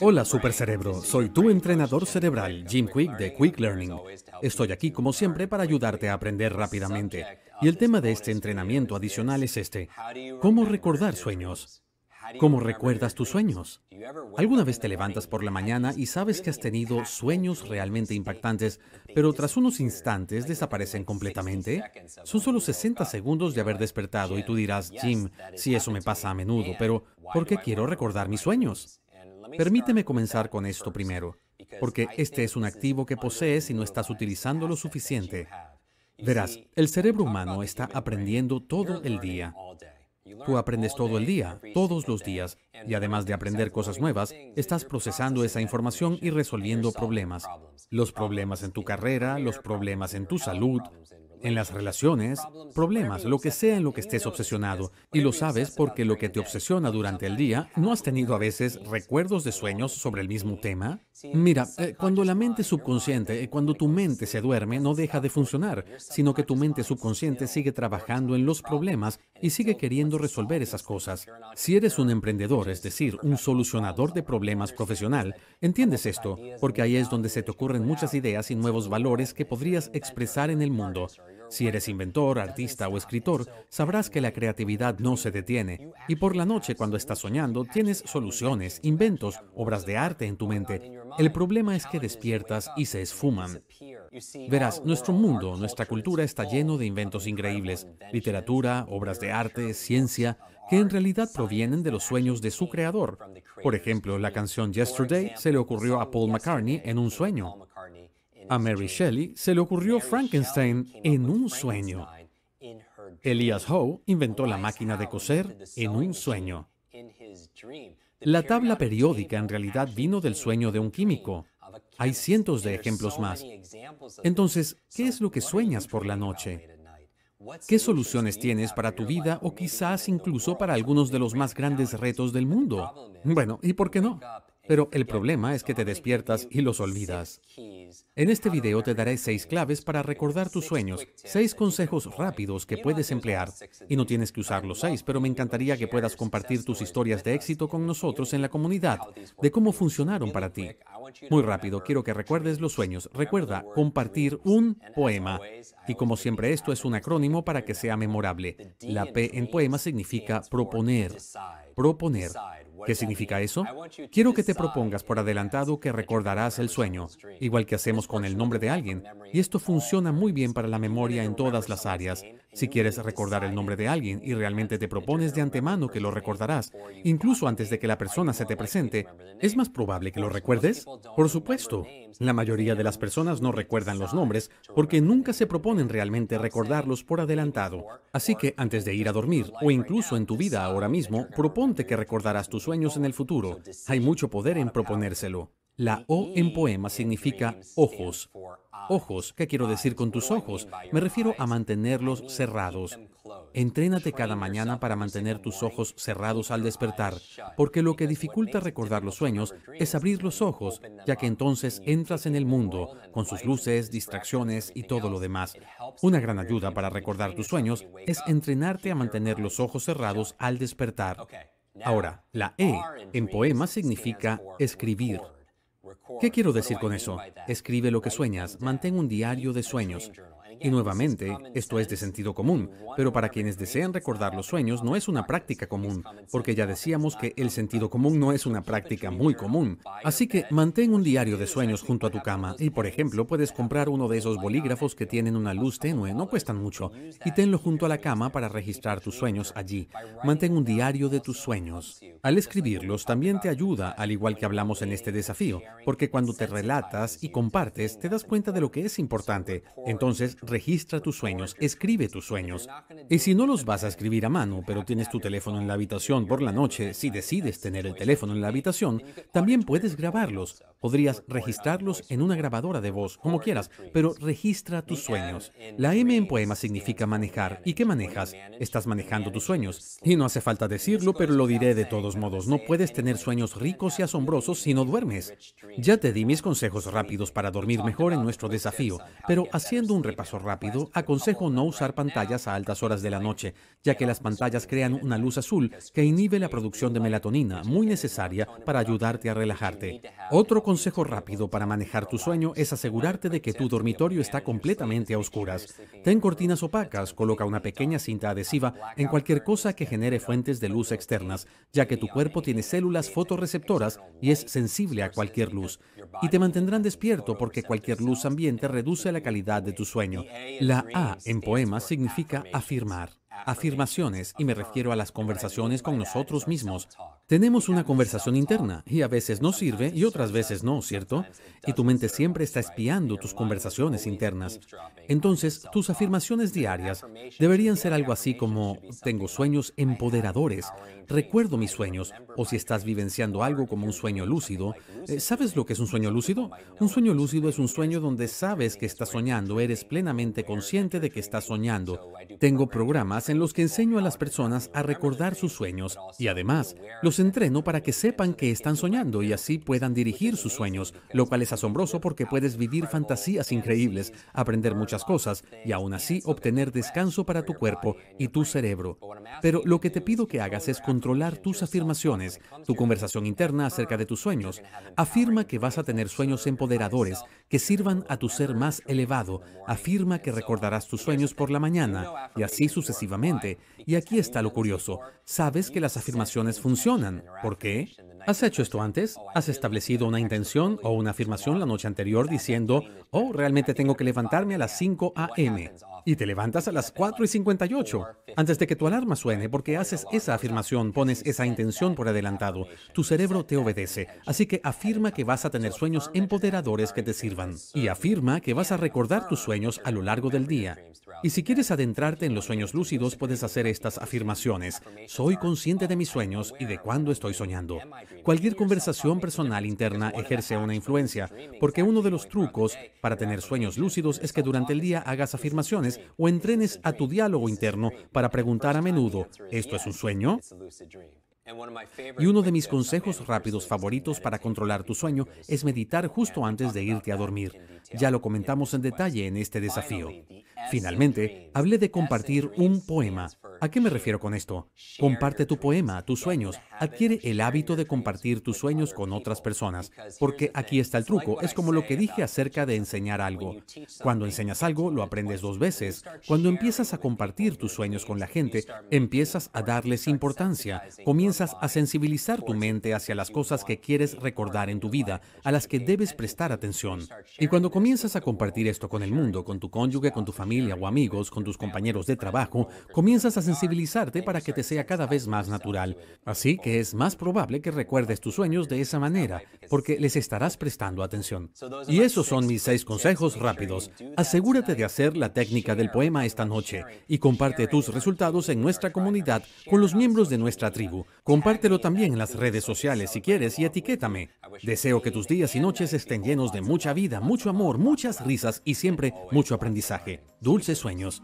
Hola Supercerebro, soy tu entrenador cerebral, Jim Quick de Quick Learning. Estoy aquí como siempre para ayudarte a aprender rápidamente. Y el tema de este entrenamiento adicional es este. ¿Cómo recordar sueños? ¿Cómo recuerdas tus sueños? ¿Alguna vez te levantas por la mañana y sabes que has tenido sueños realmente impactantes, pero tras unos instantes desaparecen completamente? Son solo 60 segundos de haber despertado y tú dirás, Jim, sí, eso me pasa a menudo, pero ¿por qué quiero recordar mis sueños? Permíteme comenzar con esto primero, porque este es un activo que posees y no estás utilizando lo suficiente. Verás, el cerebro humano está aprendiendo todo el día. Tú aprendes todo el día, todos los días, y además de aprender cosas nuevas, estás procesando esa información y resolviendo problemas. Los problemas en tu carrera, los problemas en tu salud, en las relaciones, problemas, lo que sea en lo que estés obsesionado. Y lo sabes porque lo que te obsesiona durante el día, ¿no has tenido a veces recuerdos de sueños sobre el mismo tema? Mira, eh, cuando la mente subconsciente, eh, cuando tu mente se duerme, no deja de funcionar, sino que tu mente subconsciente sigue trabajando en los problemas y sigue queriendo resolver esas cosas. Si eres un emprendedor, es decir, un solucionador de problemas profesional, entiendes esto, porque ahí es donde se te ocurren muchas ideas y nuevos valores que podrías expresar en el mundo. Si eres inventor, artista o escritor, sabrás que la creatividad no se detiene. Y por la noche, cuando estás soñando, tienes soluciones, inventos, obras de arte en tu mente. El problema es que despiertas y se esfuman. Verás, nuestro mundo, nuestra cultura está lleno de inventos increíbles, literatura, obras de arte, ciencia, que en realidad provienen de los sueños de su creador. Por ejemplo, la canción Yesterday se le ocurrió a Paul McCartney en un sueño. A Mary Shelley se le ocurrió Frankenstein en un sueño. Elias Howe inventó la máquina de coser en un sueño. La tabla periódica en realidad vino del sueño de un químico. Hay cientos de ejemplos más. Entonces, ¿qué es lo que sueñas por la noche? ¿Qué soluciones tienes para tu vida o quizás incluso para algunos de los más grandes retos del mundo? Bueno, ¿y por qué no? Pero el problema es que te despiertas y los olvidas. En este video te daré seis claves para recordar tus sueños, seis consejos rápidos que puedes emplear. Y no tienes que usar los seis, pero me encantaría que puedas compartir tus historias de éxito con nosotros en la comunidad, de cómo funcionaron para ti. Muy rápido, quiero que recuerdes los sueños. Recuerda compartir un poema. Y como siempre, esto es un acrónimo para que sea memorable. La P en poema significa proponer. Proponer. ¿Qué significa eso? Quiero que te propongas por adelantado que recordarás el sueño, igual que hacemos con el nombre de alguien. Y esto funciona muy bien para la memoria en todas las áreas, si quieres recordar el nombre de alguien y realmente te propones de antemano que lo recordarás, incluso antes de que la persona se te presente, ¿es más probable que lo recuerdes? Por supuesto. La mayoría de las personas no recuerdan los nombres porque nunca se proponen realmente recordarlos por adelantado. Así que antes de ir a dormir o incluso en tu vida ahora mismo, proponte que recordarás tus sueños en el futuro. Hay mucho poder en proponérselo. La O en poema significa ojos. Ojos, ¿qué quiero decir con tus ojos? Me refiero a mantenerlos cerrados. Entrénate cada mañana para mantener tus ojos cerrados al despertar, porque lo que dificulta recordar los sueños es abrir los ojos, ya que entonces entras en el mundo, con sus luces, distracciones y todo lo demás. Una gran ayuda para recordar tus sueños es entrenarte a mantener los ojos cerrados al despertar. Ahora, la E en poema significa escribir. ¿Qué quiero decir con eso? Escribe lo que sueñas, mantén un diario de sueños. Y nuevamente, esto es de sentido común, pero para quienes desean recordar los sueños no es una práctica común, porque ya decíamos que el sentido común no es una práctica muy común. Así que mantén un diario de sueños junto a tu cama y, por ejemplo, puedes comprar uno de esos bolígrafos que tienen una luz tenue, no cuestan mucho, y tenlo junto a la cama para registrar tus sueños allí. Mantén un diario de tus sueños. Al escribirlos también te ayuda, al igual que hablamos en este desafío, porque cuando te relatas y compartes, te das cuenta de lo que es importante. Entonces, registra tus sueños, escribe tus sueños. Y si no los vas a escribir a mano, pero tienes tu teléfono en la habitación por la noche, si decides tener el teléfono en la habitación, también puedes grabarlos. Podrías registrarlos en una grabadora de voz, como quieras, pero registra tus sueños. La M en poema significa manejar. ¿Y qué manejas? Estás manejando tus sueños. Y no hace falta decirlo, pero lo diré de todos modos. No puedes tener sueños ricos y asombrosos si no duermes. Ya te di mis consejos rápidos para dormir mejor en nuestro desafío, pero haciendo un repaso rápido, aconsejo no usar pantallas a altas horas de la noche, ya que las pantallas crean una luz azul que inhibe la producción de melatonina, muy necesaria para ayudarte a relajarte. Otro consejo rápido para manejar tu sueño es asegurarte de que tu dormitorio está completamente a oscuras. Este Ten cortinas opacas, coloca una pequeña cinta adhesiva en cualquier cosa que genere fuentes de luz externas, ya que tu cuerpo tiene células fotorreceptoras y es sensible a cualquier luz. Y te mantendrán despierto porque cualquier luz ambiente reduce la calidad de tu sueño. La A en poemas significa afirmar, afirmaciones, y me refiero a las conversaciones con nosotros mismos, tenemos una conversación interna y a veces no sirve y otras veces no, ¿cierto? Y tu mente siempre está espiando tus conversaciones internas. Entonces, tus afirmaciones diarias deberían ser algo así como, tengo sueños empoderadores, recuerdo mis sueños, o si estás vivenciando algo como un sueño lúcido, eh, ¿sabes lo que es un sueño lúcido? Un sueño lúcido es un sueño donde sabes que estás soñando, eres plenamente consciente de que estás soñando. Tengo programas en los que enseño a las personas a recordar sus sueños y además los entreno para que sepan que están soñando y así puedan dirigir sus sueños, lo cual es asombroso porque puedes vivir fantasías increíbles, aprender muchas cosas y aún así obtener descanso para tu cuerpo y tu cerebro. Pero lo que te pido que hagas es controlar tus afirmaciones, tu conversación interna acerca de tus sueños. Afirma que vas a tener sueños empoderadores que sirvan a tu ser más elevado. Afirma que recordarás tus sueños por la mañana y así sucesivamente. Y aquí está lo curioso. Sabes que las afirmaciones funcionan ¿Por qué? ¿Has hecho esto antes? ¿Has establecido una intención o una afirmación la noche anterior diciendo, oh, realmente tengo que levantarme a las 5 a.m.? Y te levantas a las 4 y 58 antes de que tu alarma suene porque haces esa afirmación, pones esa intención por adelantado. Tu cerebro te obedece, así que afirma que vas a tener sueños empoderadores que te sirvan. Y afirma que vas a recordar tus sueños a lo largo del día. Y si quieres adentrarte en los sueños lúcidos, puedes hacer estas afirmaciones. Soy consciente de mis sueños y de cuándo estoy soñando. Cualquier conversación personal interna ejerce una influencia, porque uno de los trucos para tener sueños lúcidos es que durante el día hagas afirmaciones o entrenes a tu diálogo interno para preguntar a menudo, ¿esto es un sueño? Y uno de mis consejos rápidos favoritos para controlar tu sueño es meditar justo antes de irte a dormir. Ya lo comentamos en detalle en este desafío. Finalmente, hablé de compartir un poema. ¿A qué me refiero con esto? Comparte tu poema, tus sueños. Adquiere el hábito de compartir tus sueños con otras personas, porque aquí está el truco. Es como lo que dije acerca de enseñar algo. Cuando enseñas algo, lo aprendes dos veces. Cuando empiezas a compartir tus sueños con la gente, empiezas a darles importancia a sensibilizar tu mente hacia las cosas que quieres recordar en tu vida, a las que debes prestar atención. Y cuando comienzas a compartir esto con el mundo, con tu cónyuge, con tu familia o amigos, con tus compañeros de trabajo, comienzas a sensibilizarte para que te sea cada vez más natural. Así que es más probable que recuerdes tus sueños de esa manera, porque les estarás prestando atención. Y esos son mis seis consejos rápidos. Asegúrate de hacer la técnica del poema esta noche y comparte tus resultados en nuestra comunidad con los miembros de nuestra tribu. Compártelo también en las redes sociales si quieres y etiquétame. Deseo que tus días y noches estén llenos de mucha vida, mucho amor, muchas risas y siempre mucho aprendizaje. Dulces sueños.